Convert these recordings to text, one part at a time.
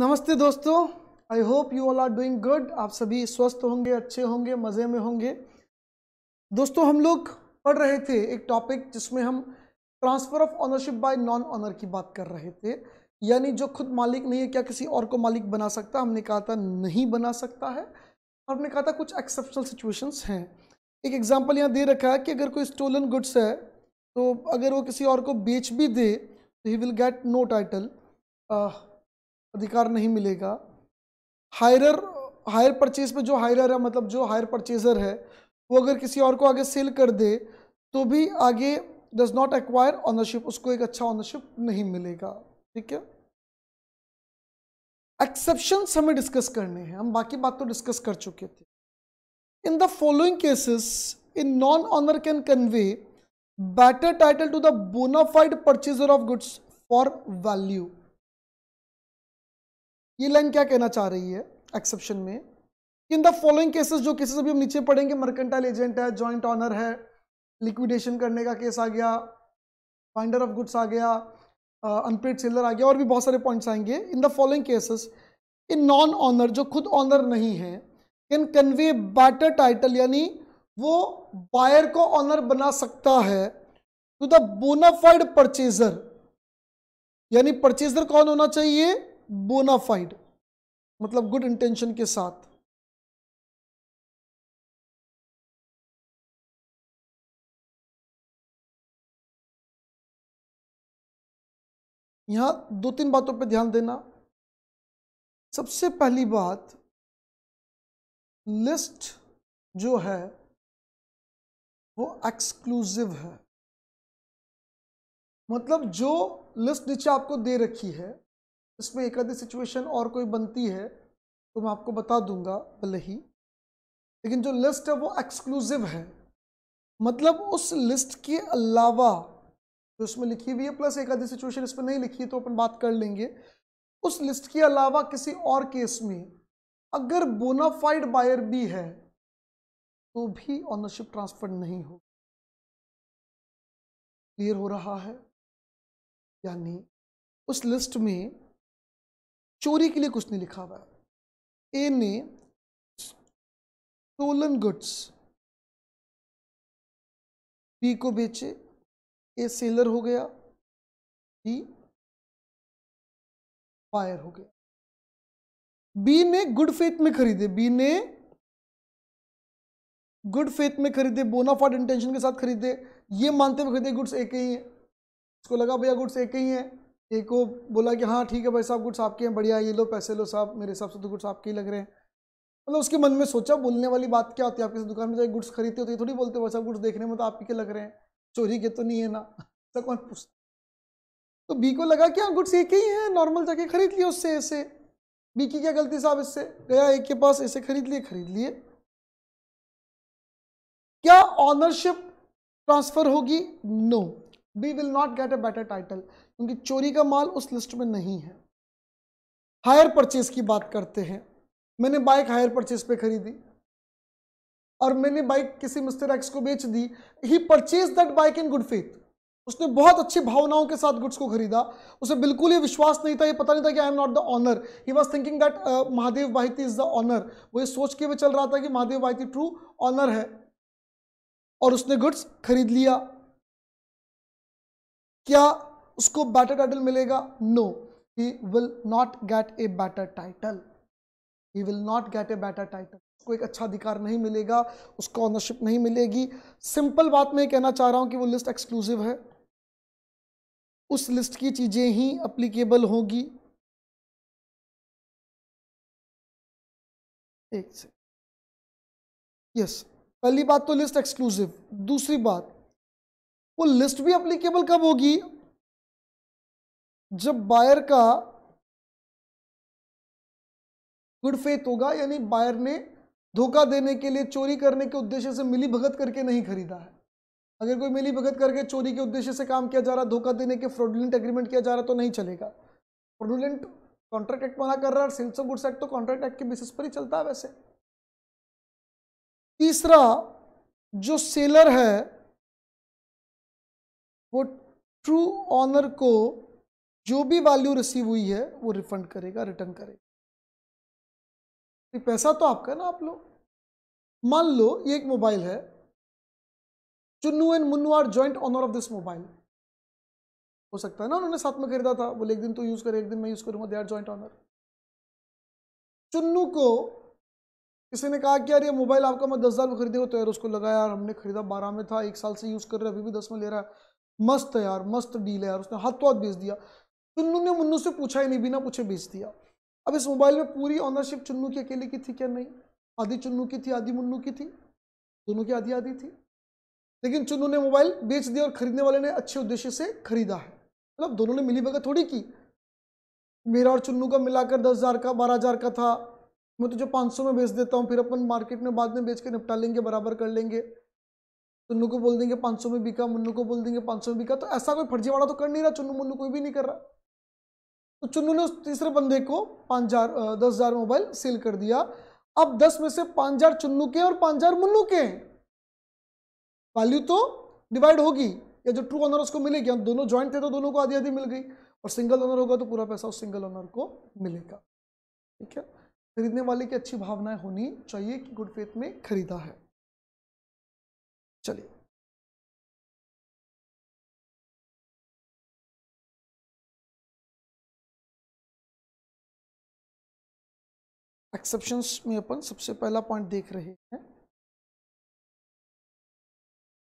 नमस्ते दोस्तों I hope you all are doing good आप सभी स्वस्थ होंगे अच्छे होंगे मज़े में होंगे दोस्तों हम लोग पढ़ रहे थे एक टॉपिक जिसमें हम transfer of ownership by non owner की बात कर रहे थे यानी जो खुद मालिक नहीं है क्या किसी और को मालिक बना सकता हमने कहा था नहीं बना सकता है और हमने कहा था कुछ एक्सेप्शनल सिचुएशंस हैं एक एग्जाम्पल यहाँ दे रखा है कि अगर कोई स्टोलन गुड्स है तो अगर वो किसी और को बेच भी दे तो he will get no title अधिकार नहीं मिलेगा हायरर हायर परचेज पे जो हायरर है मतलब जो हायर परचेजर है वो अगर किसी और को आगे सेल कर दे तो भी आगे डज नॉट एक्वायर ऑनरशिप उसको एक अच्छा ऑनरशिप नहीं मिलेगा ठीक है एक्सेप्शन हमें डिस्कस करने हैं हम बाकी बात तो डिस्कस कर चुके थे in the following cases in non owner can convey better title to the bona fide purchaser of goods for value ये लाइन क्या कहना चाह रही है एक्सेप्शन में इन द फॉलोइंग केसेस जो केसेस अभी हम नीचे पढ़ेंगे मर्केंटाइल एजेंट है जॉइंट ऑनर है लिक्विडेशन करने का केस आ गया फाइंडर ऑफ गुड्स आ गया अनपेड सेलर आ गया और भी बहुत सारे पॉइंट्स आएंगे in the following cases in non owner जो खुद ऑनर नहीं है कैन कन्वे बैटर टाइटल यानी वो बायर को ऑनर बना सकता है टू द बोनाफाइड परचेजर यानी परचेजर कौन होना चाहिए बोनाफाइड मतलब गुड इंटेंशन के साथ यहां दो तीन बातों पर ध्यान देना सबसे पहली बात लिस्ट जो है वो एक्सक्लूसिव है मतलब जो लिस्ट नीचे आपको दे रखी है इसमें एक आधी सिचुएशन और कोई बनती है तो मैं आपको बता दूंगा भले ही लेकिन जो लिस्ट है वो एक्सक्लूसिव है मतलब उस लिस्ट के अलावा जो इसमें लिखी हुई है प्लस एक आधी सिचुएशन इसमें नहीं लिखी है तो अपन बात कर लेंगे उस लिस्ट के अलावा किसी और केस में अगर बोनाफाइड बायर भी है तो भी ऑनरशिप ट्रांसफर नहीं हो क्लियर हो रहा है या नहीं उस लिस्ट में चोरी के लिए कुछ नहीं लिखा हुआ है ए ने स्टोलन गुड्स बी को बेचे ए सेलर हो गया बी बायर हो गया बी ने गुड फेथ में खरीदे बी ने गुड फेथ में खरीदे बोनाफॉर्ड इंटेंशन के साथ खरीदे ये मानते हुए खरीदे गुड्स एक ही है उसको लगा भैया गुड्स एक ही है एक को बोला कि हाँ ठीक है भाई साहब गुड्स आपके हैं बढ़िया ये लो पैसे लो साहब मेरे हिसाब से तो गुड्स आपके ही लग रहे हैं मतलब उसके मन में सोचा बोलने वाली बात क्या होती है आपके दुकान में जाए गुड्स खरीदते होते तो थोड़ी बोलते भाई साहब गुड्स देखने में तो आपके लग रहे हैं चोरी के तो नहीं है ना ऐसा कौन पूछता तो बी को लगा कि हाँ गुड्स एक ही है नॉर्मल जाके खरीद लिए उससे ऐसे बी की क्या गलती साहब इससे गया एक के पास ऐसे खरीद लिए खरीद लिए क्या ऑनरशिप ट्रांसफर होगी no B will not get a better title क्योंकि चोरी का माल उस लिस्ट में नहीं है हायर परचेज की बात करते हैं मैंने बाइक हायर परचेज पे खरीदी और मैंने बाइक किसी मिस्टर एक्स को बेच दी he purchase that bike in good faith उसने बहुत अच्छी भावनाओं के साथ गुड्स को खरीदा उसे बिल्कुल ये विश्वास नहीं था ये पता नहीं था कि I am not the owner he was thinking that Mahadev Wahiti is the owner वो ये सोच के भी चल रहा था कि महादेव वाहिती ट्रू ऑनर है और उसने गुड्स खरीद लिया क्या उसको बैटर टाइटल मिलेगा no he will not get a better title he will not get a better title उसको एक अच्छा अधिकार नहीं मिलेगा उसको ऑनरशिप नहीं मिलेगी सिंपल बात मैं कहना चाह रहा हूं कि वो लिस्ट एक्सक्लूसिव है उस लिस्ट की चीज़ें ही अप्लीकेबल होगी एक से यस पहली बात तो लिस्ट एक्सक्लूसिव दूसरी बात वो लिस्ट भी अप्लीकेबल कब होगी जब बायर का गुड फेथ होगा यानी बायर ने धोखा देने के लिए चोरी करने के उद्देश्य से मिली भगत करके नहीं खरीदा है अगर कोई मिली भगत करके चोरी के उद्देश्य से काम किया जा रहा धोखा देने के फ्रॉडुलेंट एग्रीमेंट किया जा रहा तो नहीं चलेगा फ्रॉडुलेंट कॉन्ट्रैक्ट एक्ट मना कर रहा है सेल्स ऑफ गुड्स एक्ट तो कॉन्ट्रैक्ट एक्ट के बेसिस पर ही चलता है वैसे तीसरा जो सेलर है वो ट्रू ऑनर को जो भी वैल्यू रिसीव हुई है वो रिफंड करेगा रिटर्न करेगा पैसा तो आपका है ना आप लोग मान लो ये एक मोबाइल है Chunnu and Munnu are joint owner of this mobile हो सकता है ना उन्होंने साथ में खरीदा था बोले एक दिन तो यूज़ करे एक दिन मैं यूज़ करूंगा they are joint owner Chunnu को किसी ने कहा कि यार ये मोबाइल आपका मैं दस हज़ार में खरीदेगा तो यार उसको लगा यार हमने खरीदा बारह में था एक साल से यूज़ कर रहा है अभी भी दस में ले रहा है मस्त है यार मस्त डील है यार उसने हाथों हाथ बेच दिया चुन्नू ने मुन्नू से पूछा ही नहीं बिना पूछे बेच दिया अब इस मोबाइल में पूरी ऑनरशिप चुन्नू की अकेले की थी क्या नहीं आधी चुन्नू की थी आधी मुन्नू की थी दोनों की आधी आधी थी लेकिन चुन्नू ने मोबाइल बेच दिया और खरीदने वाले ने अच्छे उद्देश्य से खरीदा है मतलब दोनों ने मिली भगत थोड़ी की मेरा और चुन्नू का मिलाकर दस हज़ार का बारह हज़ार का था मैं तुझे पाँच सौ में बेच देता हूँ फिर अपन मार्केट में बाद में बेच के निपटा लेंगे बराबर कर लेंगे चुन्नू को बोल देंगे पांच सौ में बिका मुन्नू को बोल देंगे पांच सौ में बिका तो ऐसा कोई फर्जीवाड़ा तो कर नहीं रहा चुन्नू मुन्नू कोई भी नहीं कर रहा तो चुन्नू ने उस तीसरे बंदे को पाँच हजार दस हजार मोबाइल सेल कर दिया अब दस में से पाँच हजार चुन्नू के और पाँच हजार मुन्नू के वैल्यू तो डिवाइड होगी या जो ट्रू ऑनर उसको मिलेगी हम हाँ, दोनों ज्वाइंट थे तो दोनों को आधी आधी मिल गई और सिंगल ऑनर होगा तो पूरा पैसा उस सिंगल ऑनर को मिलेगा ठीक है खरीदने वाले की अच्छी भावनाएं होनी चाहिए कि गुड फेथ में खरीदा है चलिए एक्सेप्शन में अपन सबसे पहला पॉइंट देख रहे हैं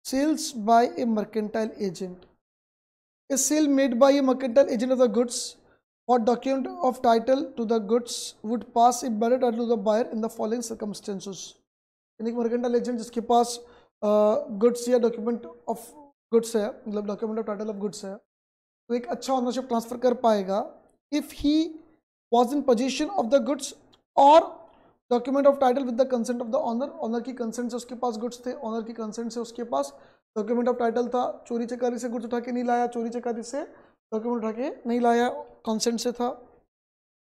sales by a mercantile agent a sale made by a mercantile agent of the goods और document of title to the goods would pass a bird to the buyer in the following circumstances यानी mercantile agent जिसके पास goods या document of goods है मतलब document of title of goods है तो एक अच्छा ऑनरशिप ट्रांसफ़र कर पाएगा if he was in position of the goods और document of title with the consent of the owner owner की कंसेंट से उसके पास गुड्स थे ऑनर की कंसेंट से उसके पास डॉक्यूमेंट ऑफ टाइटल था चोरी चकारी से गुड्स उठा के नहीं लाया चोरी चकारी से डॉक्यूमेंट उठा के नहीं लाया कंसेंट से था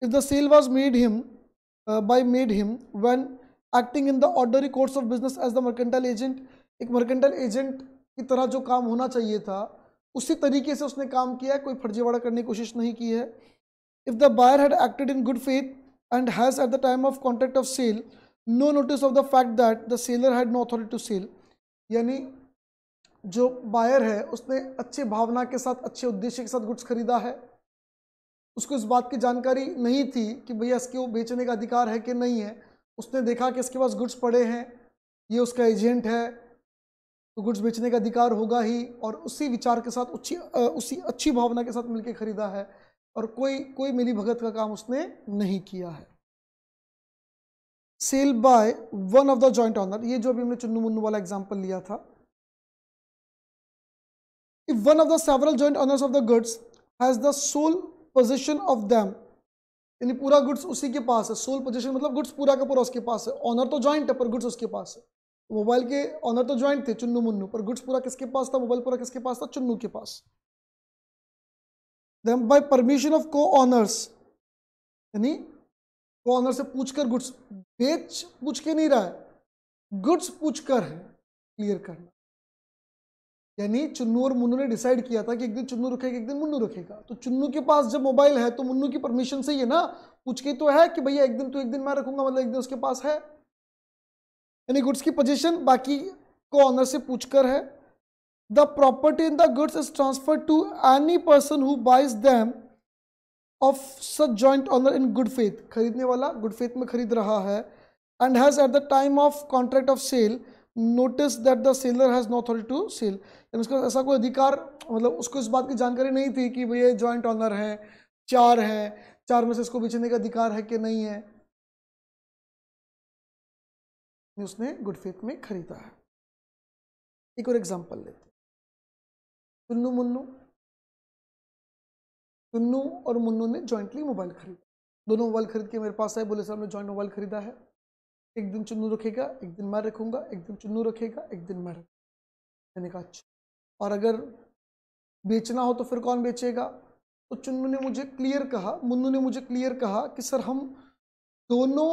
if the sale was made him by made him when acting in the ordinary course of business as the mercantile agent एक मर्केंटल एजेंट की तरह जो काम होना चाहिए था उसी तरीके से उसने काम किया कोई फर्जीवाड़ा करने की कोशिश नहीं की है if the buyer had acted in good faith and has at the time of contract of sale no notice of the fact that the seller had no authority to sell यानी जो बायर है उसने अच्छे भावना के साथ अच्छे उद्देश्य के साथ गुड्स खरीदा है उसको इस बात की जानकारी नहीं थी कि भैया इसके वो बेचने का अधिकार है कि नहीं है उसने देखा कि इसके पास गुड्स पड़े हैं ये उसका एजेंट है तो गुड्स बेचने का अधिकार होगा ही और उसी विचार के साथ उसी उसी अच्छी भावना के साथ मिलकर खरीदा है और कोई कोई मिली भगत का काम उसने नहीं किया है sale by one of the joint owner ये जो अभी हमने चुन्नू मुन्नू वाला एग्जाम्पल लिया था if one of the several joint owners of the goods has the sole position of them यानी पूरा गुड्स उसी के पास है सोल पोजिशन मतलब गुड्स पूरा का पूरा उसके पास है ऑनर तो जॉइंट है पर गुड्स उसके पास है मोबाइल के ऑनर तो ज्वाइंट थे चुन्नू मुन्नू पर गुड्स पूरा किसके पास था मोबाइल पूरा किसके पास था चुन्नू के पास then by permission of co-owners यानी को ऑनर से पूछकर गुड्स बेच पूछ के नहीं रहा है गुड्स पूछकर है क्लियर करना यानी चुन्नू और मुन्नू ने डिसाइड किया था कि एक दिन चुन्नू रखेगा एक दिन मुन्नू रखेगा तो चुन्नू के पास जब मोबाइल है तो मुन्नू की परमिशन से ही है ना पूछ के तो है कि भैया एक दिन तो एक दिन मैं रखूंगा मतलब एक दिन उसके पास है यानी गुड्स की पोजीशन बाकी को ऑनर से पूछकर है the property in the goods is transfer to any person who buys them of such joint owner in good faith खरीदने वाला गुड फेथ में खरीद रहा है and has at the time of contract of sale notice that the seller has no authority to sell यानी उसका ऐसा कोई अधिकार मतलब उसको इस बात की जानकारी नहीं थी कि भैया ज्वाइंट ऑनर है चार हैं चार में से इसको बेचने का अधिकार है कि नहीं है भी उसने गुड फेथ में खरीदा है एक और एग्जांपल लेते चुन्नु मुन्नु चुन्नु और मुन्नु ने जॉइंटली मोबाइल खरीदा दोनों मोबाइल खरीद के मेरे पास आए बोले सर हमने जॉइंट मोबाइल खरीदा है एक दिन चुन्नू रखेगा एक दिन मैं रखूंगा एक दिन चुन्नू रखेगा एक दिन मैं रखूँगा मैंने कहा अच्छा और अगर बेचना हो तो फिर कौन बेचेगा तो चुन्नू ने मुझे क्लियर कहा मुन्नू ने मुझे क्लियर कहा कि सर हम दोनों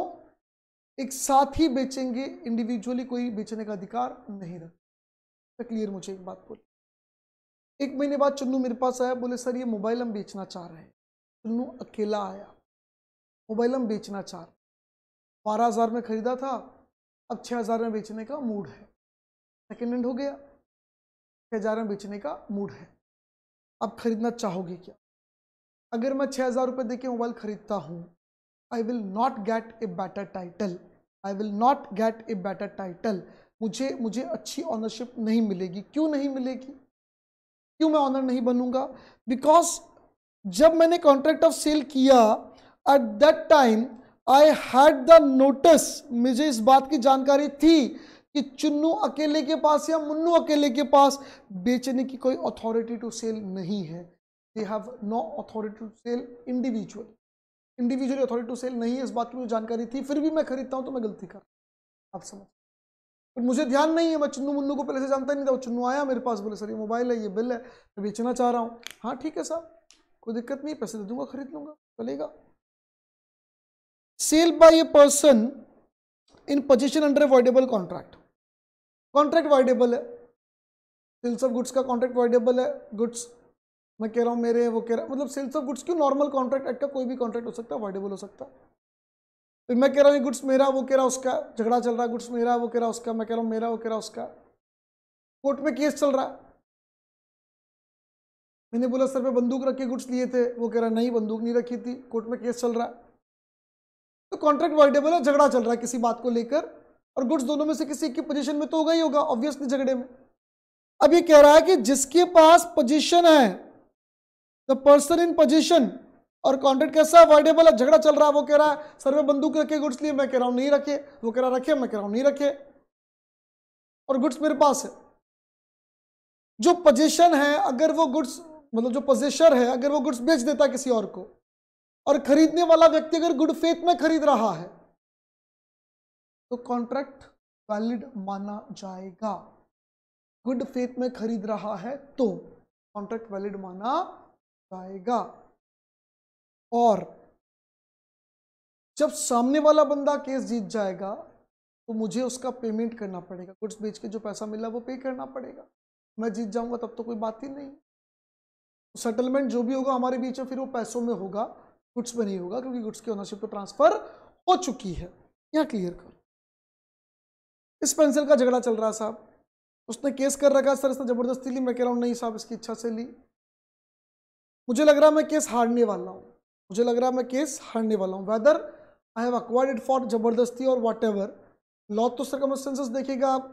एक साथ ही बेचेंगे इंडिविजुअली कोई बेचने का अधिकार नहीं रखता क्लियर तो मुझे एक बात बोली एक महीने बाद चुन्नू मेरे पास आया बोले सर ये मोबाइल हम बेचना चाह रहे हैं चुन्नू अकेला आया मोबाइल हम बेचना चाह रहे बारह हज़ार में ख़रीदा था अब छः हज़ार में बेचने का मूड है सेकेंड हैंड हो गया छः हज़ार में बेचने का मूड है अब ख़रीदना चाहोगे क्या अगर मैं छः हज़ार रुपये दे के मोबाइल ख़रीदता हूँ I will not get a better title I will not get a better title मुझे मुझे अच्छी ऑनरशिप नहीं मिलेगी क्यों नहीं मिलेगी क्यों मैं ऑनर नहीं बनूंगा बिकॉज जब मैंने कॉन्ट्रैक्ट ऑफ सेल किया at that time I had the notice मुझे इस बात की जानकारी थी कि चुन्नू अकेले के पास या मुन्नू अकेले के पास बेचने की कोई अथॉरिटी टू सेल नहीं है they have no authority to sell individual individually authority to sell नहीं है इस बात की मुझे जानकारी थी फिर भी मैं खरीदता हूँ तो मैं गलती कर आप समझ पर मुझे ध्यान नहीं है मैं चुन्नू मुन्नू को पहले से जानता नहीं था वो चुन्नू आया मेरे पास बोले सर ये मोबाइल है ये बिल है मैं बेचना चाह रहा हूँ हाँ ठीक है साहब कोई दिक्कत नहीं पैसे दे दूंगा खरीद लूंगा चलेगा sale by a person in position under avoidable contract contract avoidable है सेल्स ऑफ गुड्स का कॉन्ट्रैक्ट वाइडेबल है गुड्स मैं कह रहा हूँ मेरे वो कह रहा मतलब सेल्स ऑफ गुड्स क्यों नॉर्मल कॉन्ट्रैक्ट एक्ट का कोई भी कॉन्ट्रैक्ट हो सकता है अवॉइडेबल हो सकता फिर तो मैं कह रहा हूँ गुड्स मेरा वो कह रहा उसका झगड़ा चल रहा है गुड्स मेरा वो कह रहा उसका मैं कह रहा हूँ मेरा वो कह रहा उसका कोर्ट में केस चल रहा है मैंने बोला सर मैं बंदूक रख के गुड्स लिए थे वो कह रहा नहीं बंदूक नहीं रखी थी कोर्ट में केस चल रहा तो है तो कॉन्ट्रैक्ट वाइडेबल है झगड़ा चल रहा है किसी बात को लेकर और गुड्स दोनों में से किसी की पोजीशन में तो होगा ही होगा ऑब्वियसली झगड़े में अब ये कह रहा है कि जिसके पास पोजीशन है द पर्सन इन पोजिशन और कॉन्ट्रैक्ट कैसा अवॉइडेबल है झगड़ा चल रहा है वो कह रहा है सर में बंदूक रखे गुड्स लिए मैं कह रहा हूं नहीं रखे वो कह रहा रखे मैं कह रहा हूं नहीं रखे और गुड्स मेरे पास है जो पोजिशन है अगर वो गुड्स मतलब जो पोजिशर है अगर वो गुड्स बेच देता है किसी और को और खरीदने वाला व्यक्ति अगर गुड फेथ में खरीद रहा है तो कॉन्ट्रैक्ट वैलिड माना जाएगा गुड फेथ में खरीद रहा है तो कॉन्ट्रैक्ट वैलिड माना जाएगा और जब सामने वाला बंदा केस जीत जाएगा तो मुझे उसका पेमेंट करना पड़ेगा गुड्स बेच के जो पैसा मिला वो पे करना पड़ेगा मैं जीत जाऊंगा तब तो कोई बात ही नहीं सेटलमेंट तो जो भी होगा हमारे बीच में फिर वो पैसों में होगा गुड्स में नहीं होगा क्योंकि गुड्स की ओनरशिप तो ट्रांसफर हो चुकी है यहाँ क्लियर करो इस पेंसिल का झगड़ा चल रहा है साहब उसने केस कर रखा सर इसने ज़बरदस्ती ली मैं कह रहा हूँ नहीं साहब इसकी इच्छा से ली मुझे लग रहा है मैं केस हारने वाला हूँ मुझे लग रहा है मैं केस हारने वाला हूँ whether I have acquired it for जबरदस्ती और वाट एवर लॉ तो सरकमस्टेंसेस देखेगा आप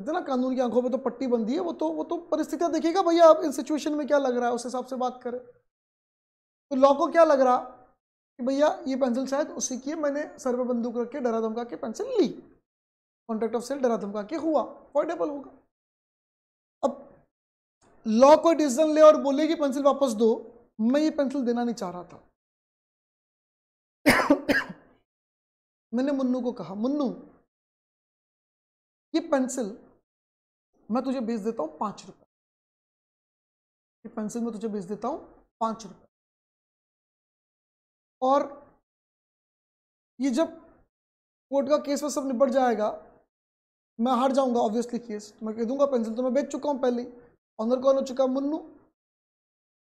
इतना कानून की आंखों में तो पट्टी बंदी है वो तो वो तो परिस्थितियाँ देखेगा भैया आप इन सिचुएशन में क्या लग रहा है उस हिसाब से बात करें तो लॉ को क्या लग रहा कि भैया ये पेंसिल शायद उसी की है मैंने सर पर बंदूक रख के डरा धमका के पेंसिल ली कॉन्ट्रैक्ट ऑफ सेल डरा धमका के हुआ अफोर्डेबल होगा लॉ कोई डिसीजन ले और बोले कि पेंसिल वापस दो मैं ये पेंसिल देना नहीं चाह रहा था मैंने मुन्नू को कहा मुन्नू ये पेंसिल मैं तुझे बेच देता हूं पांच रुपए ये पेंसिल मैं तुझे बेच देता हूं पांच रुपए और ये जब कोर्ट का केस में सब निपट जाएगा मैं हार जाऊंगा ऑब्वियसली केस मैं कह दूंगा पेंसिल तो मैं बेच चुका हूं पहले ही ऑनर कौन हो चुका Munnu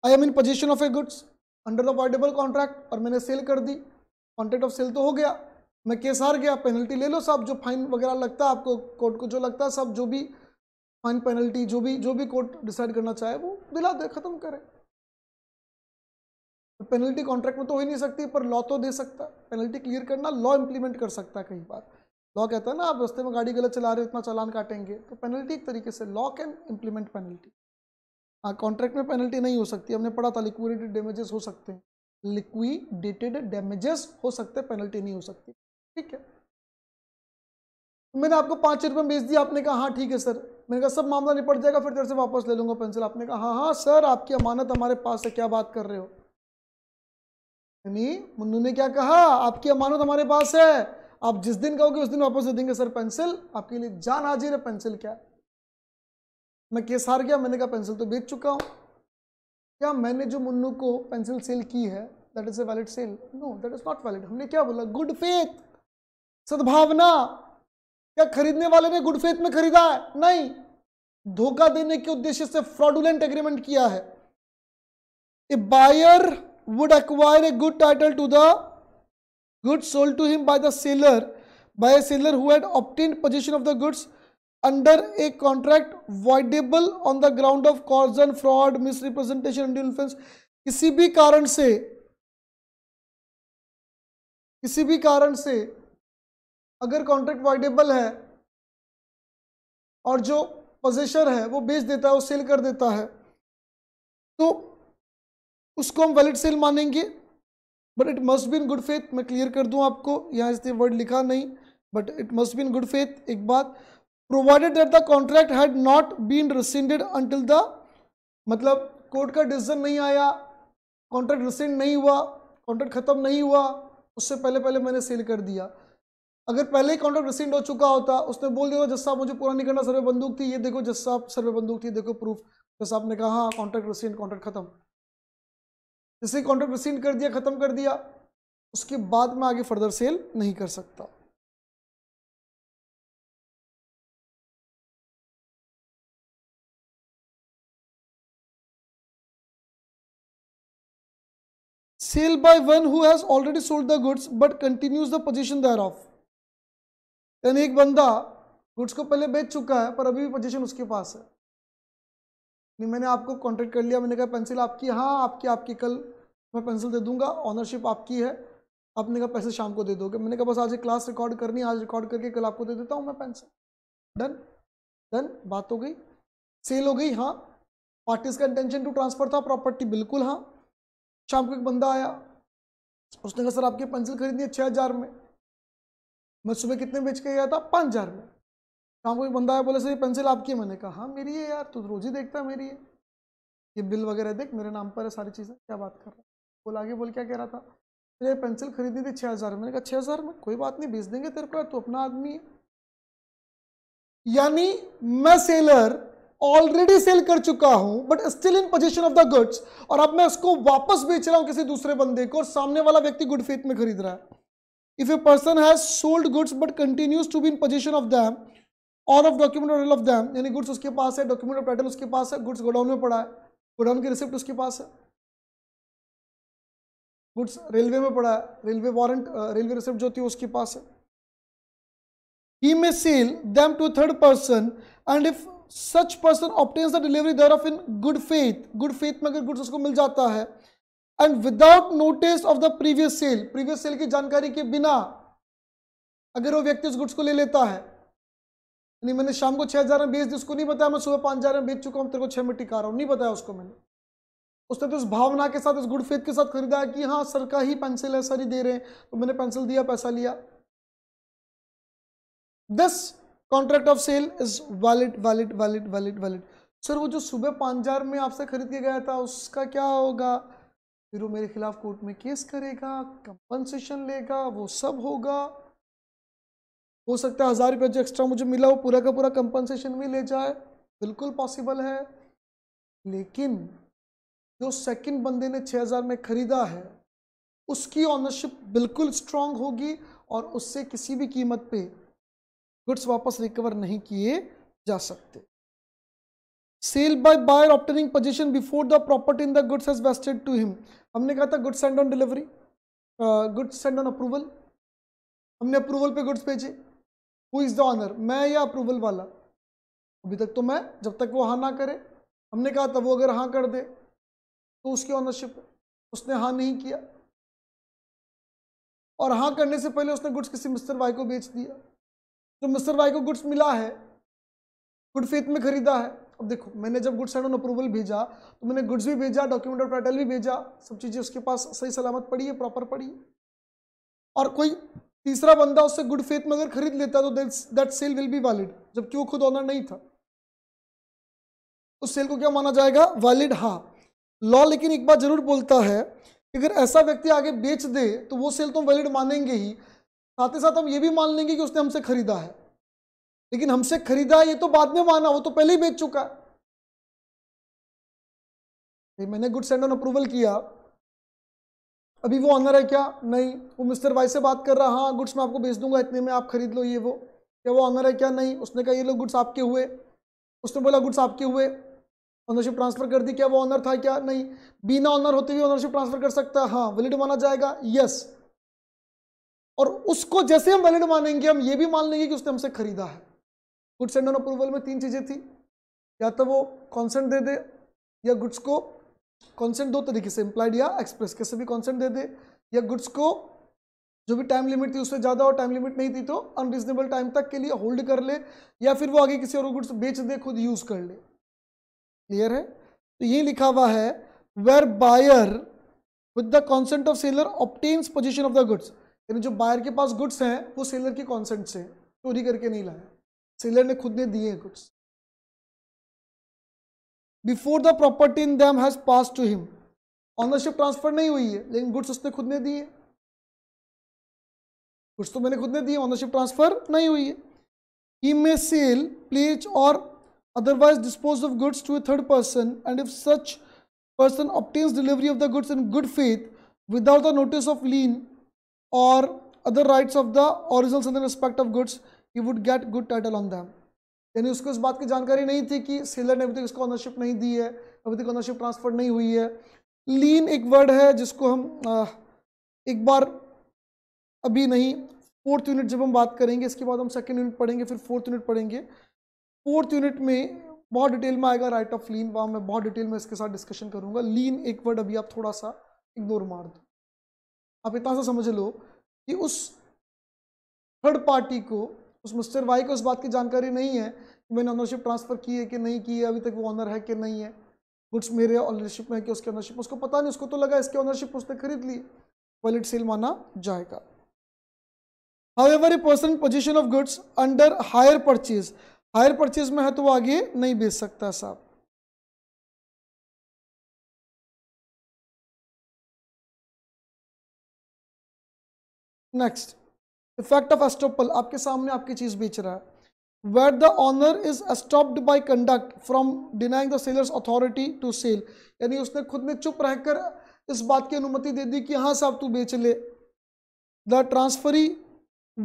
I am in position of a goods under avoidable contract और मैंने सेल कर दी कॉन्ट्रैक्ट ऑफ सेल तो हो गया मैं केस हार गया पेनल्टी ले लो साहब जो फाइन वगैरह लगता है आपको कोर्ट को जो लगता है सब जो भी फाइन पेनल्टी जो भी जो भी कोर्ट डिसाइड करना चाहे वो दिला दे खत्म करे तो पेनल्टी कॉन्ट्रैक्ट में तो हो ही नहीं सकती पर लॉ तो दे सकता पेनल्टी क्लियर करना लॉ इम्प्लीमेंट कर सकता है कई बार लॉ कहता है ना आप रस्ते में गाड़ी गलत चला रहे हो इतना चालान काटेंगे तो पेनल्टी एक तरीके से लॉ कैन इम्प्लीमेंट पेनल्टी हाँ कॉन्ट्रैक्ट में पेनल्टी नहीं हो सकती हमने पढ़ा था लिक्विडेटेड डैमेजेस हो सकते हैं लिक्विडेटेड डैमेजेस हो सकते हैं पेनल्टी नहीं हो सकती ठीक है तो मैंने आपको पाँच रुपये बेच दिया आपने कहा हाँ ठीक है सर मैंने कहा सब मामला निपट जाएगा फिर तेरे से वापस ले लूँगा पेंसिल आपने कहा हाँ हाँ सर आपकी अमानत हमारे पास है क्या बात कर रहे हो यानी मुन्नू ने क्या कहा आपकी अमानत हमारे पास है आप जिस दिन कहोगे उस दिन वापस दे देंगे सर पेंसिल आपके लिए जान हाजिर है पेंसिल क्या है मैं केस हार गया मैंने कहा पेंसिल तो बेच चुका हूँ क्या मैंने जो मुन्नू को पेंसिल सेल की है that is a valid sale no that is not valid हमने क्या बोला गुड फेथ सद्भावना क्या खरीदने वाले ने गुड फेथ में खरीदा है नहीं धोखा देने के उद्देश्य से फ्रॉडुलेंट एग्रीमेंट किया है a buyer would acquire a good title to the good sold to him by the seller by seller who had position position of the goods under a contract voidable on the ground of coercion fraud misrepresentation and influence किसी भी कारण से किसी भी कारण से अगर contract voidable है और जो पोजेसर है वो बेच देता है वो सेल कर देता है तो उसको हम वैलिड सेल मानेंगे but it must be in good faith मैं क्लियर कर दूं आपको यहाँ इसने वर्ड लिखा नहीं but it must be in good faith एक बात provided that the contract had not been rescinded until the मतलब कोर्ट का डिसीजन नहीं आया कॉन्ट्रैक्ट रिसेंड नहीं हुआ कॉन्ट्रैक्ट ख़त्म नहीं हुआ उससे पहले पहले मैंने सेल कर दिया अगर पहले ही कॉन्ट्रैक्ट रिसेंड हो चुका होता उसने बोल दिया जस साहब मुझे पूरा नहीं करना सर्वे बंदूक थी ये देखो जस साहब सर्वे बंदूक थी देखो प्रूफ जस साहब ने कहा हाँ कॉन्ट्रैक्ट रिसेंड कॉन्ट्रैक्ट ख़त्म जैसे कॉन्ट्रैक्ट रिसेंड कर दिया ख़त्म कर दिया उसके बाद में आगे फर्दर सेल नहीं कर सकता sale by one who already sold the goods but continues the position thereof यानी एक बंदा गुड्स को पहले बेच चुका है पर अभी भी पोजिशन उसके पास है नहीं मैंने आपको कॉन्टेक्ट कर लिया मैंने कहा पेंसिल आपकी हाँ आपकी आपकी कल मैं पेंसिल दे दूंगा ऑनरशिप आपकी है आपने कहा पैसे शाम को दे दोगे मैंने कहा बस आज एक क्लास रिकॉर्ड करनी आज रिकॉर्ड करके कल आपको दे देता हूँ मैं पेंसिल डन डन बात हो गई सेल हो गई हाँ पार्टीज का इंटेंशन टू ट्रांसफर था प्रॉपर्टी बिल्कुल हाँ शाम को एक बंदा आया उसने कहा सर आपकी पेंसिल खरीदनी है छः हज़ार में मैं सुबह कितने बेच के गया था पाँच हज़ार में शाम को एक बंदा आया बोले सर ये पेंसिल आपकी है मैंने कहा हाँ मेरी है यार तू तो रोज़ ही देखता है मेरी है ये बिल वगैरह देख मेरे नाम पर है सारी चीज़ें क्या बात कर रहा है बोल आगे बोल क्या कह रहा था तेरे पेंसिल खरीदी थी छः हज़ार मैंने कहा छः हज़ार में कोई बात नहीं बेच देंगे तेरे को यार तू अपना आदमी है यानी मैं सेलर ऑलरेडी सेल कर चुका हूं but still in position of the goods और अब मैं उसको वापस बेच रहा हूं किसी दूसरे बंदे को और सामने वाला व्यक्ति गुड फेथ में खरीद रहा है if a person has sold goods but continues to be in position of them और of document of of them यानी गुड्स उसके पास है डॉक्यूमेंट ऑफ टाइटल उसके पास है गुड्स गोडाउन में पड़ा है गोडाउन की रिसिप्ट उसके पास है गुड्स रेलवे में पड़ा है रेलवे वारंट रेलवे रिसिप्ट जो होती है उसके पास है he may sell them to third person and if such person obtains the delivery thereof in good faith good faith में अगर गुड्स उसको मिल जाता है and without notice of the previous sale previous sale की जानकारी के बिना अगर वो व्यक्ति उस गुड्स को ले लेता है नहीं मैंने शाम को छह हजार में बेच दी उसको नहीं बताया मैं सुबह पाँच हजार में बेच चुका हूँ तेरे को छह मिट्टी टिका रहा हूँ नहीं बताया उसको मैंने उसने तो उस भावना के साथ उस गुड फेथ के साथ खरीदा कि हाँ सर का ही पेंसिल है सर ही दे रहे हैं तो मैंने पेंसिल दिया पैसा लिया दस contract of sale is valid valid valid valid valid sir वो जो सुबह पाँच हजार में आपसे खरीद के गया था उसका क्या होगा फिर वो मेरे खिलाफ कोर्ट में केस करेगा कंपनसेशन लेगा वो सब होगा हो सकता है हज़ार रुपये जो एक्स्ट्रा मुझे मिला वो पूरा का पूरा कंपनसेशन भी ले जाए बिल्कुल पॉसिबल है लेकिन जो सेकंड बंदे ने छः हज़ार में ख़रीदा है उसकी ऑनरशिप बिल्कुल स्ट्रांग होगी और उससे किसी भी कीमत पे गुड्स वापस रिकवर नहीं किए जा सकते sale by buyer obtaining position before the property in the goods has vested to him हमने कहा था goods and on delivery goods and on approval हमने अप्रूवल पे गुड्स भेजे हु इज़ द ऑनर मैं या अप्रूवल वाला अभी तक तो मैं जब तक वो हाँ ना करे हमने कहा था वो अगर हाँ कर दे तो उसकी ऑनरशिप उसने हाँ नहीं किया और हाँ करने से पहले उसने गुड्स किसी मिस्टर वाई को बेच दिया जो तो मिस्टर वाई को गुड्स मिला है गुड फेथ में खरीदा है अब देखो मैंने जब गुड्स एंड ऑन अप्रूवल भेजा तो मैंने गुड्स भी भेजा डॉक्यूमेंट और टाइटल भी भेजा सब चीज़ें उसके पास सही सलामत पड़ी है प्रॉपर पड़ी है और कोई तीसरा बंदा उससे गुड फेथ में अगर खरीद लेता तो that sale will be valid जबकि वो खुद ऑनर नहीं था उस सेल को क्या माना जाएगा वैलिड हाँ लॉ लेकिन एक बात जरूर बोलता है अगर ऐसा व्यक्ति आगे बेच दे तो वो सेल तो वैलिड मानेंगे ही साथ ही साथ हम ये भी मान लेंगे कि उसने हमसे खरीदा है लेकिन हमसे खरीदा ये तो बाद में माना वो तो पहले ही बेच चुका है मैंने गुड सेंड ऑन अप्रूवल किया अभी वो ऑनर है क्या नहीं वो मिस्टर वाई से बात कर रहा हाँ गुड्स मैं आपको बेच दूंगा इतने में आप खरीद लो ये वो क्या वो ऑनर है क्या नहीं उसने कहा ये लोग गुड्स आपके हुए उसने बोला गुड्स आपके हुए ऑनरशिप ट्रांसफर कर दी क्या वो ऑनर था क्या नहीं बिना ऑनर होते हुए ऑनरशिप ट्रांसफर कर सकता है हाँ वैलिड माना जाएगा यस yes. और उसको जैसे हम वैलिड मानेंगे हम ये भी मान लेंगे कि उसने हमसे खरीदा है गुड्स एंड अप्रूवल में तीन चीज़ें थी या तो वो कॉन्सेंट दे दे या गुड्स को कॉन्सेंट दो तरीके से इंप्लाइड या एक्सप्रेस कैसे भी कॉन्सेंट दे दे या गुड्स को जो भी टाइम लिमिट थी उससे ज़्यादा और टाइम लिमिट नहीं थी तो अनरिजनेबल टाइम तक के लिए होल्ड कर ले या फिर वो आगे किसी और गुड्स बेच दे खुद यूज़ कर ले क्लियर है तो ये लिखा हुआ है where buyer with the consent of seller obtains position of the goods यानी जो बायर के पास गुड्स हैं वो सेलर के कॉन्सेंट से चोरी करके नहीं लाए सेलर ने खुद ने दिए हैं goods before the property in them has pass to him ownership transfer नहीं हुई है लेकिन गुड्स उसने खुद ने दिए गुड्स तो मैंने खुद ने दिए ऑनरशिप ट्रांसफर नहीं हुई है ही मे सेल प्लेच और otherwise dispose of goods to a third person and if such person obtains delivery of the goods in good faith without the notice of lien or other rights of the originals in respect of goods he would get good title on them यानी उसको इस बात की जानकारी नहीं थी कि seller ने अभी तक इसको ऑनरशिप नहीं दी है अभी तक ऑनरशिप ट्रांसफर नहीं हुई है लीन एक वर्ड है जिसको हम आ, एक बार अभी नहीं फोर्थ यूनिट जब हम बात करेंगे इसके बाद हम सेकेंड यूनिट पढ़ेंगे फिर फोर्थ यूनिट पढ़ेंगे फोर्थ यूनिट में बहुत डिटेल में आएगा राइट ऑफ लीन वहाँ मैं बहुत डिटेल में इसके साथ डिस्कशन करूँगा लीन एक वर्ड अभी आप थोड़ा सा इग्नोर मार दो आप इतना सा समझ लो कि उस थर्ड पार्टी को उस मिस्टर वाई को इस बात की जानकारी नहीं है कि मैंने ऑनरशिप ट्रांसफ़र की है कि नहीं की है अभी तक वो ऑनर है कि नहीं है गुड्स मेरे ऑनरशिप में है कि उसके ऑनरशिप उसको पता नहीं उसको तो लगा इसके ऑनरशिप उसने खरीद ली वैलिड सेल माना जाएगा however a person position of goods under hire purchase hire purchase में है तो वो आगे नहीं बेच सकता साहब नेक्स्ट इफेक्ट ऑफ एस्टोपल आपके सामने आपकी चीज़ बेच रहा है where the owner is estopped by conduct from denying the seller's authority to sell यानी उसने खुद में चुप रहकर इस बात की अनुमति दे दी कि हाँ साहब तू बेच ले the transferee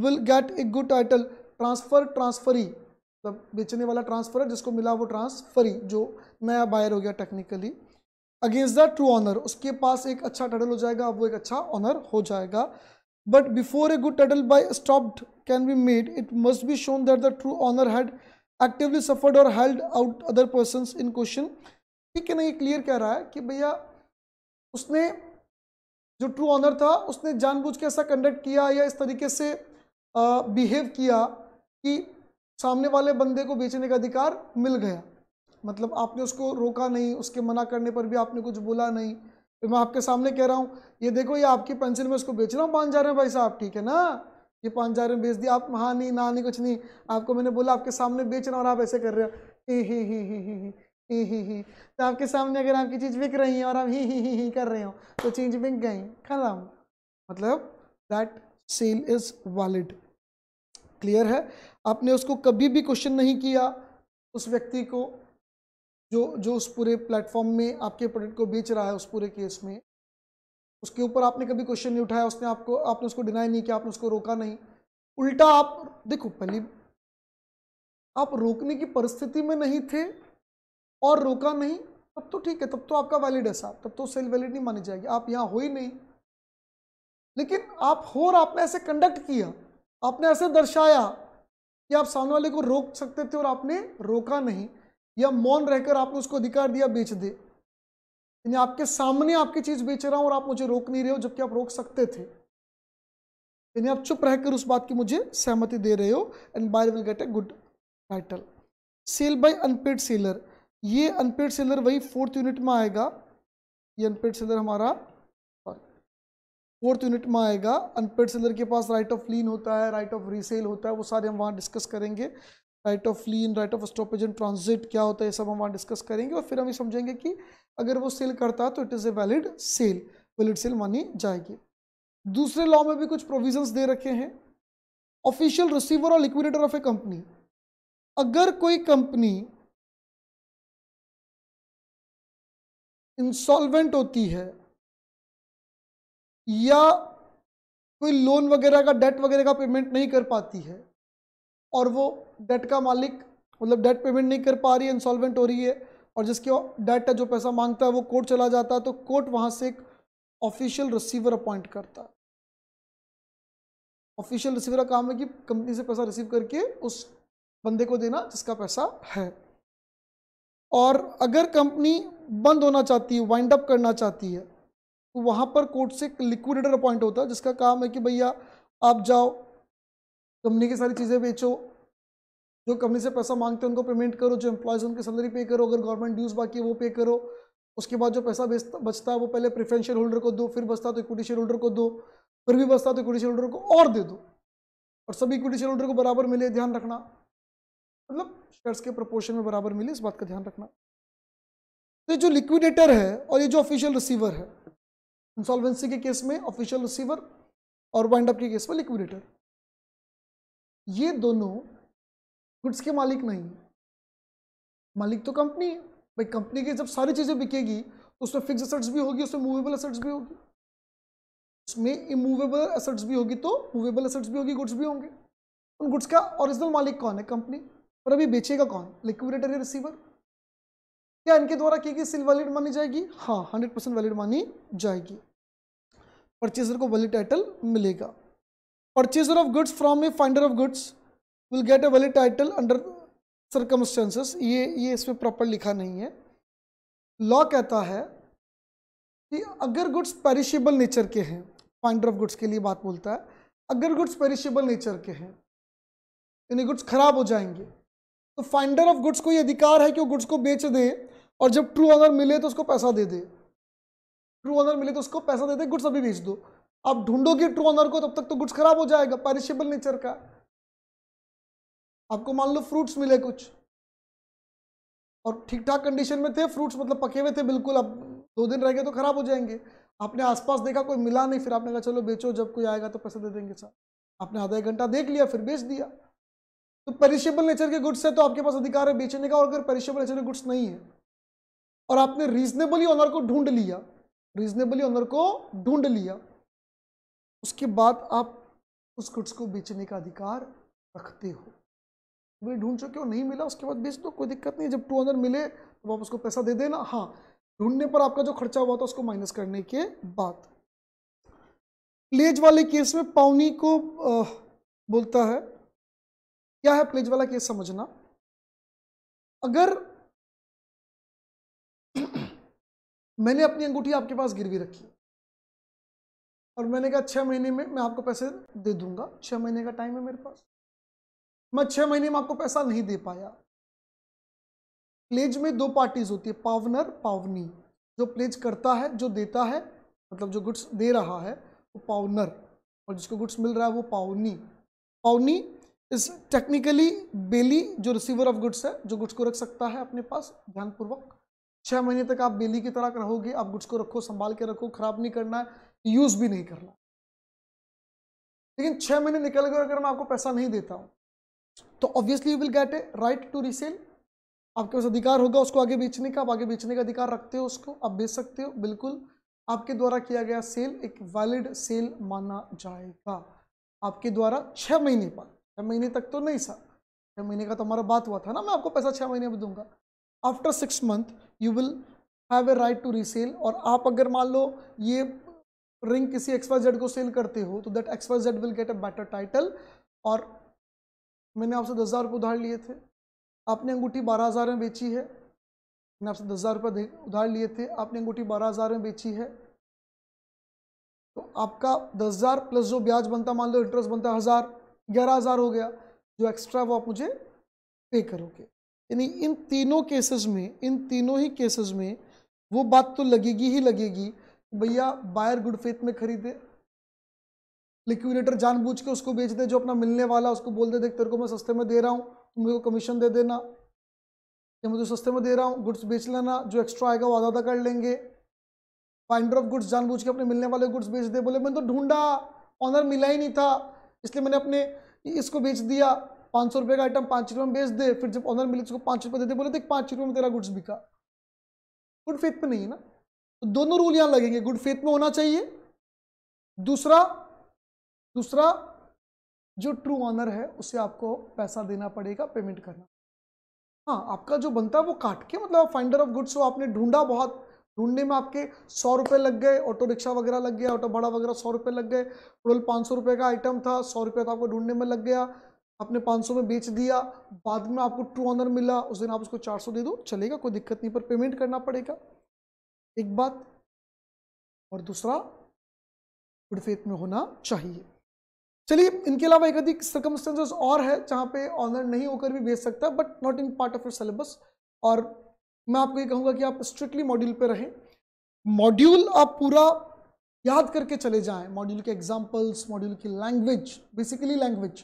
will get a good title transfer transferee मतलब बेचने वाला ट्रांसफर है जिसको मिला वो ट्रांसफरी जो नया बायर हो गया technically against the true owner उसके पास एक अच्छा टाइटल हो जाएगा वो एक अच्छा ऑनर हो जाएगा But before a good title by stopped can be made, it must be shown that the true owner had actively suffered or held out other persons in question. ठीक है ना ये क्लियर कह रहा है कि भैया उसने जो ट्रू ऑनर था उसने जानबूझ के ऐसा कंडक्ट किया या इस तरीके से बिहेव किया कि सामने वाले बंदे को बेचने का अधिकार मिल गया मतलब आपने उसको रोका नहीं उसके मना करने पर भी आपने कुछ बोला नहीं तो मैं आपके सामने कह रहा हूँ ये देखो ये आपकी पेंसिल में उसको बेच रहा हूँ पाँच हज़ार में भाई साहब ठीक है ना ये पाँच हज़ार में बेच दिया आप हाँ नहीं ना नहीं कुछ नहीं आपको मैंने बोला आपके सामने बेच रहा हूँ और आप ऐसे कर रहे हो ही ही ही ही ही ही ही ही तो आपके सामने अगर आपकी चीज़ बिक रही है और आप ही ही ही ही कर रहे हो तो चीज़ बिक गई खराब मतलब that sale is valid clear है आपने उसको कभी भी क्वेश्चन नहीं किया उस व्यक्ति को जो जो उस पूरे प्लेटफॉर्म में आपके प्रोडक्ट को बेच रहा है उस पूरे केस में उसके ऊपर आपने कभी क्वेश्चन नहीं उठाया उसने आपको आपने उसको डिनाई नहीं किया आपने उसको रोका नहीं उल्टा आप देखो पहली आप रोकने की परिस्थिति में नहीं थे और रोका नहीं तब तो ठीक है तब तो आपका वैलिड है साहब तब तो सेल वैलिड नहीं मानी जाएगी आप यहाँ हो ही नहीं लेकिन आप हो और आपने ऐसे कंडक्ट किया आपने ऐसे दर्शाया कि आप सामने वाले को रोक सकते थे और आपने रोका नहीं या मौन रहकर आपने उसको अधिकार दिया बेच दे यानी आपके सामने आपकी चीज बेच रहा हूं और आप मुझे रोक नहीं रहे हो जबकि आप रोक सकते थे यानी आप चुप रहकर उस बात की मुझे सहमति दे रहे हो and buyer will get a good title sale by unpaid seller ये अनपेड सेलर वही फोर्थ यूनिट में आएगा ये अनपेड सेलर हमारा फोर्थ यूनिट में आएगा अनपेड सेलर के पास राइट ऑफ लीन होता है राइट ऑफ रीसेल होता है वो सारे हम वहाँ डिस्कस करेंगे right of lien right of stoppage and transit क्या होता है ये सब हम वहाँ डिस्कस करेंगे और फिर हम ये समझेंगे कि अगर वो सेल करता है तो it is a valid sale valid sale मानी जाएगी दूसरे लॉ में भी कुछ प्रोविजंस दे रखे हैं ऑफिशियल रिसीवर और लिक्विडेटर ऑफ ए कंपनी अगर कोई कंपनी इंसॉल्वेंट होती है या कोई लोन वगैरह का डेट वगैरह का पेमेंट नहीं कर पाती है और वो डेट का मालिक मतलब डेट पेमेंट नहीं कर पा रही है इंसॉल्वेंट हो रही है और जिसके डेट जो पैसा मांगता है वो कोर्ट चला जाता है तो कोर्ट वहाँ से एक ऑफिशियल रिसीवर अपॉइंट करता है ऑफिशियल रिसीवर का काम है कि कंपनी से पैसा रिसीव करके उस बंदे को देना जिसका पैसा है और अगर कंपनी बंद होना चाहती है वाइंड अप करना चाहती है तो वहाँ पर कोर्ट से एक लिक्विडेटर अपॉइंट होता है जिसका काम है कि भैया आप जाओ कंपनी की सारी चीज़ें बेचो जो कंपनी से पैसा मांगते हैं उनको पेमेंट करो जो एम्प्लॉयज़ उनकी सैलरी पे करो अगर गवर्नमेंट ड्यूज़ बाकी है वो पे करो उसके बाद जो पैसा बचता है वो पहले प्रिफरेंस होल्डर को दो फिर बचता तो इक्विटी शेयर होल्डर को दो फिर भी बचता तो इक्विटी शेयर होल्डर को और दे दो और सभी इक्विटी शेयर होल्डर को बराबर मिले ध्यान रखना मतलब शेयर्स के प्रपोर्शन में बराबर मिले इस बात का ध्यान रखना तो ये जो लिक्विडेटर है और ये जो ऑफिशियल रिसीवर है इंसॉल्वेंसी के केस में ऑफिशियल रिसीवर और वाइंड अप के केस में लिक्विडेटर ये दोनों गुड्स के मालिक नहीं मालिक तो कंपनी है भाई कंपनी की जब सारी चीज़ें बिकेगी तो उसमें फिक्स असर्ट्स भी होगी उसमें मूवेबल असर्ट्स भी होगी उसमें इमूवेबल असर्ट्स भी होगी तो मूवेबल असर्ट्स भी होगी गुड्स भी होंगे उन गुड्स का ओरिजिनल मालिक कौन है कंपनी और अभी बेचेगा कौन लिक्विडेटर या रिसीवर क्या इनके द्वारा की गई सिल वैलिड मानी जाएगी हाँ हंड्रेड परसेंट वैलिड मानी जाएगी परचेजर को वैलिड टाइटल मिलेगा purchaser of goods from a finder of goods will get a valid title under circumstances ये ये इसमें प्रॉपर लिखा नहीं है लॉ कहता है कि अगर गुड्स पेरिशेबल नेचर के हैं फाइंडर ऑफ गुड्स के लिए बात बोलता है अगर गुड्स पेरिशेबल नेचर के हैं यानी गुड्स खराब हो जाएंगे तो फाइंडर ऑफ गुड्स को ये अधिकार है कि वो गुड्स को बेच दे और जब ट्रू ऑनर मिले तो उसको पैसा दे दे ट्रू ऑनर मिले तो उसको पैसा दे दे गुड्स अभी बेच दो आप ढूंढोगे ट्रू ऑनर को तब तक तो गुड्स खराब हो जाएगा पैरिशेबल नेचर का आपको मान लो फ्रूट्स मिले कुछ और ठीक ठाक कंडीशन में थे फ्रूट्स मतलब पके हुए थे बिल्कुल अब दो दिन रह गए तो खराब हो जाएंगे आपने आसपास देखा कोई मिला नहीं फिर आपने कहा चलो बेचो जब कोई आएगा तो पैसे दे देंगे सर आपने आधा एक घंटा देख लिया फिर बेच दिया तो पेरिशेबल नेचर के गुड्स है तो आपके पास अधिकार है बेचने का और अगर पेरिशेबल नेचर के गुड्स नहीं है और आपने रीजनेबली ऑनर को ढूंढ लिया रीजनेबली ऑनर को ढूंढ लिया उसके बाद आप उस गुड्स को बेचने का अधिकार रखते हो तुम्हें ढूंढ चुके हो नहीं मिला उसके बाद बेच दो कोई दिक्कत नहीं जब टू हंड्रेड मिले तो आप उसको पैसा दे देना हाँ ढूंढने पर आपका जो खर्चा हुआ था उसको माइनस करने के बाद प्लेज वाले केस में पाउनी को आ, बोलता है क्या है प्लेज वाला केस समझना अगर मैंने अपनी अंगूठी आपके पास गिरवी रखी और मैंने कहा छः महीने में मैं आपको पैसे दे दूंगा छः महीने का टाइम है मेरे पास मैं छः महीने में आपको पैसा नहीं दे पाया प्लेज में दो पार्टीज होती है पावनर पावनी जो प्लेज करता है जो देता है मतलब जो गुड्स दे रहा है वो पावनर और जिसको गुड्स मिल रहा है वो पावनी पावनी इज टेक्निकली बेली जो रिसीवर ऑफ गुड्स है जो गुड्स को रख सकता है अपने पास ध्यानपूर्वक छः महीने तक आप बेली की तरह रहोगे आप गुड्स को रखो संभाल के रखो खराब नहीं करना है यूज भी नहीं करना लेकिन छह महीने निकल गए अगर मैं आपको पैसा नहीं देता हूं तो obviously you will get a right to resell आपके पास अधिकार होगा उसको आगे बेचने का आप आगे बेचने का अधिकार रखते हो उसको आप बेच सकते हो बिल्कुल आपके द्वारा किया गया सेल एक वैलिड सेल माना जाएगा आपके द्वारा छह महीने पर छह महीने तक तो नहीं सर छह महीने का तो हमारा बात हुआ था ना मैं आपको पैसा छह महीने में दूंगा after six month you will have a right to resale और आप अगर मान लो ये रिंग किसी एक्स वाई जेड को सेल करते हो तो that X Y Z will get a better title और मैंने आपसे दस हज़ार रुपये उधार लिए थे आपने अंगूठी बारह हज़ार में बेची है मैंने आपसे दस हज़ार रुपये उधार लिए थे आपने अंगूठी बारह हज़ार में बेची है तो आपका दस हज़ार प्लस जो ब्याज बनता मान लो इंटरेस्ट बनता है हज़ार ग्यारह हज़ार हो गया जो एक्स्ट्रा वो आप मुझे पे करोगे यानी इन तीनों केसेस में इन तीनों ही केसेस में वो बात तो लगेगी ही लगेगी भैया बायर गुड फेथ में खरीदे लिक्विडेटर जानबूझ के उसको बेच दे जो अपना मिलने वाला उसको बोल दे देख तेरे को मैं सस्ते में दे रहा हूँ तुम मेरे को कमीशन दे देना या मैं सस्ते में दे रहा हूँ गुड्स बेच लेना जो एक्स्ट्रा आएगा वो आधा कर लेंगे फाइंडर ऑफ गुड्स जानबूझ के अपने मिलने वाले गुड्स बेच दे बोले मैंने तो ढूंढा ऑनर मिला ही नहीं था इसलिए मैंने अपने इसको बेच दिया पाँच सौ रुपये का आइटम पाँच रुपये में बेच दे फिर जब ऑनर मिले तो उसको पाँच रुपये दे दे बोले देख पाँच रुपये में तेरा गुड्स बिका गुड फेथ पर नहीं है ना तो दोनों रूल यहां लगेंगे गुड फेथ में होना चाहिए दूसरा दूसरा जो ट्रू ऑनर है उसे आपको पैसा देना पड़ेगा पेमेंट करना हाँ आपका जो बनता है वो काट के मतलब फाइंडर ऑफ गुड्स हो आपने ढूंढा बहुत ढूंढने में आपके सौ रुपये लग गए ऑटो रिक्शा वगैरह लग गया ऑटो भाड़ा वगैरह सौ रुपये लग गए टोटल पाँच सौ रुपये का आइटम था सौ रुपये तो आपको ढूंढने में लग गया आपने पाँच सौ में बेच दिया बाद में आपको ट्रू ऑनर मिला उस दिन आप उसको चार सौ दे दो चलेगा कोई दिक्कत नहीं पर पेमेंट करना पड़ेगा एक बात और दूसरा गुड फेथ में होना चाहिए चलिए इनके अलावा एक अधिक सर्कमस्टेंसेस और है जहां पे ऑनर नहीं होकर भी भेज सकता but not in part of your syllabus और मैं आपको ये कहूंगा कि आप स्ट्रिक्टली मॉड्यूल पे रहें मॉड्यूल आप पूरा याद करके चले जाएं मॉड्यूल के एग्जाम्पल्स मॉड्यूल की लैंग्वेज बेसिकली लैंग्वेज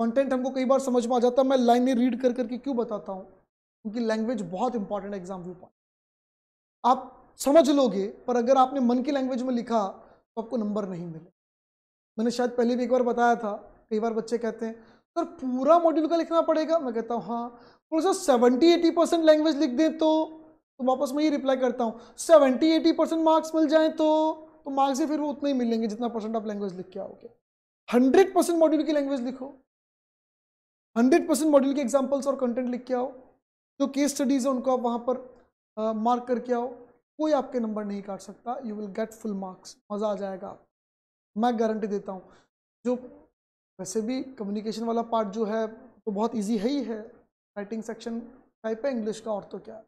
कंटेंट हमको कई बार समझ में आ जाता है मैं लाइनें रीड कर करके क्यों बताता हूँ क्योंकि लैंग्वेज बहुत इंपॉर्टेंट एग्जाम व्यू पॉइंट आप समझ लोगे पर अगर आपने मन की लैंग्वेज में लिखा तो आपको नंबर नहीं मिले मैंने शायद पहले भी एक बार बताया था कई बार बच्चे कहते हैं सर पूरा मॉड्यूल का लिखना पड़ेगा मैं कहता हूँ हाँ थोड़ा सा सेवेंटी एटी परसेंट लैंग्वेज लिख दें तो तो वापस मैं ये रिप्लाई करता हूँ सेवेंटी एटी परसेंट मार्क्स मिल जाएँ तो तो मार्क्स ही फिर वो उतना ही मिलेंगे जितना परसेंट आप लैंग्वेज लिख के आओगे हंड्रेड परसेंट मॉड्यूल की लैंग्वेज लिखो हंड्रेड परसेंट मॉड्यूल के एग्जाम्पल्स और कंटेंट लिख के आओ जो केस स्टडीज़ है उनको आप वहाँ पर मार्क करके आओ कोई आपके नंबर नहीं काट सकता you will get full marks मज़ा आ जाएगा आप मैं गारंटी देता हूँ जो वैसे भी कम्युनिकेशन वाला पार्ट जो है तो बहुत इजी है ही है राइटिंग सेक्शन टाइप है इंग्लिश का और तो क्या है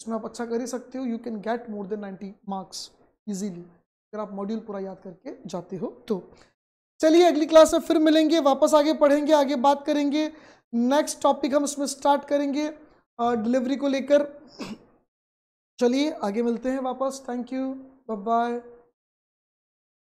इसमें आप अच्छा कर ही सकते हो you can get more than ninety marks easily अगर आप मॉड्यूल पूरा याद करके जाते हो तो चलिए अगली क्लास में फिर मिलेंगे वापस आगे पढ़ेंगे आगे बात करेंगे नेक्स्ट टॉपिक हम उसमें स्टार्ट करेंगे डिलीवरी को लेकर चलिए आगे मिलते हैं वापस थैंक यू बाय बाय